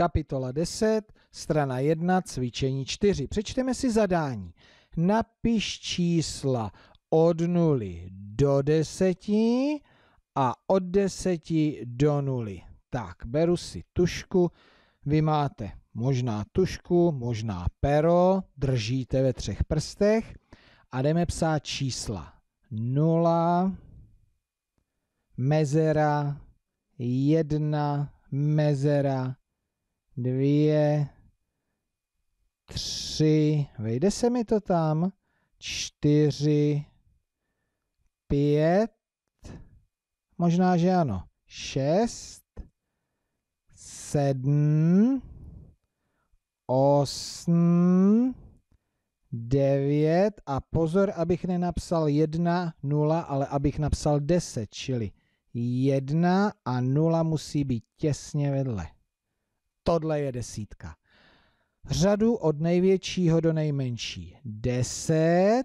Kapitola 10, strana 1, cvičení 4. Přečteme si zadání. Napiš čísla od 0 do 10 a od 10 do 0. Tak, beru si tušku, vy máte možná tušku, možná pero, držíte ve třech prstech a jdeme psát čísla. 0, mezera, 1, mezera, dvě, tři, vejde se mi to tam, čtyři, pět, možná, že ano, šest, sedm, osm, devět a pozor, abych nenapsal jedna, nula, ale abych napsal deset, čili jedna a nula musí být těsně vedle. Tohle je desítka. Řadu od největšího do nejmenší. Deset,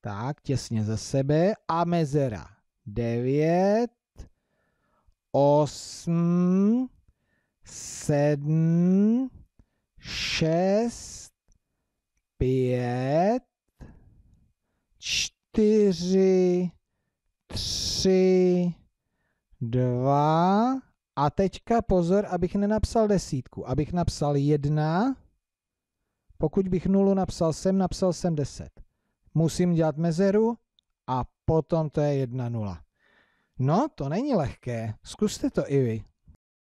tak těsně za sebe, a mezera. Devět, osm, sedm, šest, pět, čtyři, tři, dva, a teďka pozor, abych nenapsal desítku, abych napsal jedna. Pokud bych nulu napsal sem, napsal jsem deset. Musím dělat mezeru a potom to je jedna nula. No, to není lehké. Zkuste to i vy.